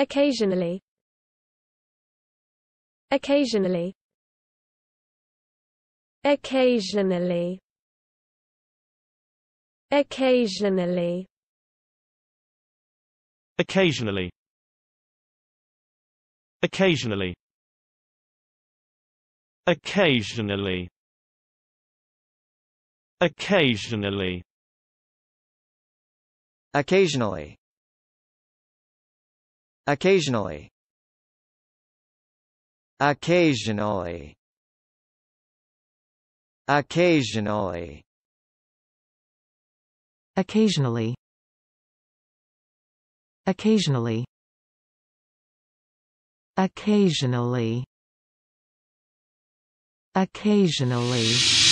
Occasionally Occasionally Occasionally Occasionally Occasionally Occasionally Occasionally Occasionally Occasionally Occasionally. Occasionally. Occasionally. Occasionally. Occasionally. Occasionally. Occasionally.